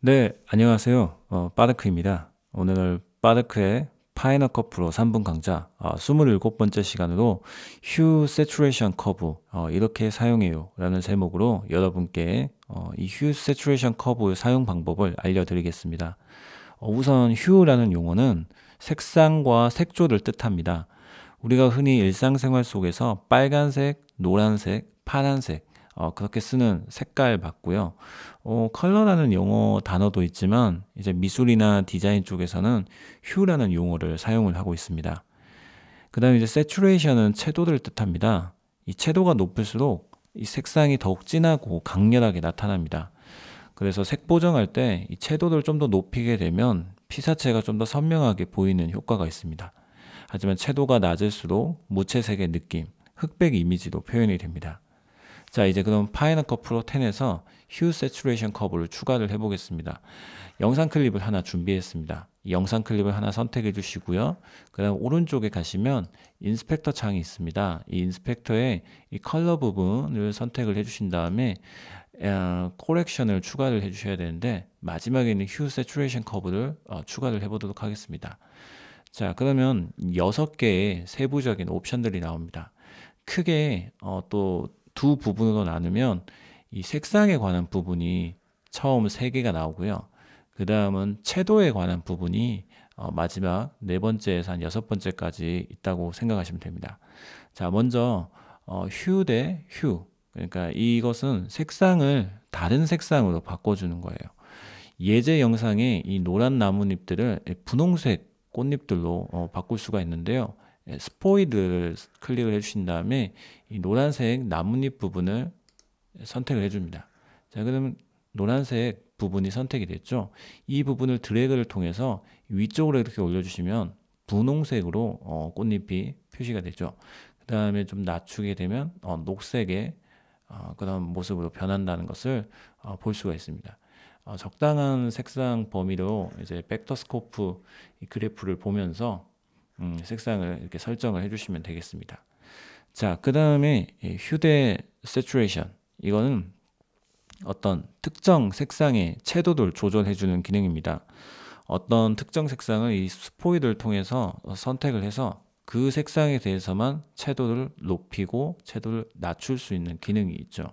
네, 안녕하세요. 어, 빠르크입니다. 오늘 빠르크의 파이널 커프로 3분 강좌 어, 아, 27번째 시간으로 휴 세츄레이션 커브 어, 이렇게 사용해요 라는 제목으로 여러분께 어, 이휴 세츄레이션 커브 사용 방법을 알려드리겠습니다. 어, 우선 휴라는 용어는 색상과 색조를 뜻합니다. 우리가 흔히 일상생활 속에서 빨간색, 노란색, 파란색 어, 그렇게 쓰는 색깔 맞고요. 어, 컬러라는 영어 단어도 있지만 이제 미술이나 디자인 쪽에서는 휴라는 용어를 사용을 하고 있습니다. 그 다음에 이제 saturation은 채도를 뜻합니다. 이 채도가 높을수록 이 색상이 더욱 진하고 강렬하게 나타납니다. 그래서 색 보정할 때 이 채도를 좀 더 높이게 되면 피사체가 좀 더 선명하게 보이는 효과가 있습니다. 하지만 채도가 낮을수록 무채색의 느낌, 흑백 이미지도 표현이 됩니다. 자, 이제 그럼 파이널 컷프로 10에서 휴 세츄레이션 커브를 추가를 해보겠습니다. 영상 클립을 하나 준비했습니다. 영상 클립을 하나 선택해 주시고요. 그 다음 오른쪽에 가시면 인스펙터 창이 있습니다. 이 인스펙터에 이 컬러 부분을 선택을 해 주신 다음에 어, 코렉션을 추가를 해 주셔야 되는데 마지막에 있는 휴 세츄레이션 커브를 어, 추가를 해 보도록 하겠습니다. 자 그러면 6개의 세부적인 옵션들이 나옵니다. 크게 어, 또두 부분으로 나누면 이 색상에 관한 부분이 처음 세 개가 나오고요. 그 다음은 채도에 관한 부분이 어, 마지막 네 번째에서 한 여섯 번째까지 있다고 생각하시면 됩니다. 자, 먼저 어, 휴대 휴. 그러니까 이것은 색상을 다른 색상으로 바꿔주는 거예요. 예제 영상에 이 노란 나뭇잎들을 분홍색 꽃잎들로 어, 바꿀 수가 있는데요. 예, 스포이드 클릭을 해주신 다음에 이 노란색 나뭇잎 부분을 선택을 해줍니다. 자, 그러면 노란색 부분이 선택이 됐죠. 이 부분을 드래그를 통해서 위쪽으로 이렇게 올려주시면 분홍색으로 어, 꽃잎이 표시가 되죠. 그 다음에 좀 낮추게 되면 어, 녹색의 어, 그런 모습으로 변한다는 것을 어, 볼 수가 있습니다. 어, 적당한 색상 범위로 이제 벡터 스코프 그래프를 보면서 음, 색상을 이렇게 설정을 해주시면 되겠습니다. 자, 그 다음에 휴대 saturation 이거는 어떤 특정 색상의 채도를 조절해주는 기능입니다. 어떤 특정 색상을 이 스포이드를 통해서 선택을 해서 그 색상에 대해서만 채도를 높이고 채도를 낮출 수 있는 기능이 있죠.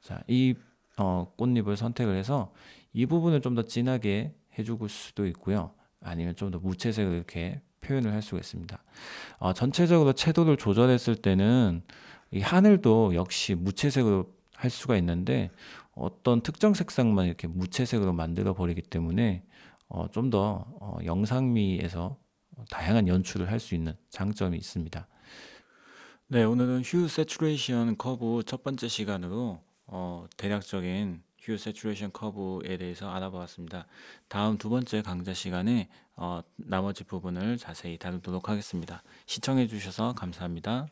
자, 이 어, 꽃잎을 선택을 해서 이 부분을 좀 더 진하게 해주고 수도 있고요. 아니면 좀 더 무채색을 이렇게 표현을 할 수가 있습니다. 어, 전체적으로 채도를 조절했을 때는 이 하늘도 역시 무채색으로 할 수가 있는데 어떤 특정 색상만 이렇게 무채색으로 만들어 버리기 때문에 어, 좀더 어, 영상미에서 다양한 연출을 할 수 있는 장점이 있습니다. 네, 오늘은 휴 세츄레이션 커브 첫 번째 시간으로 어, 대략적인 큐 세츄레이션 커브에 대해서 알아보았습니다. 다음 두 번째 강좌 시간에 어, 나머지 부분을 자세히 다루도록 하겠습니다. 시청해 주셔서 감사합니다.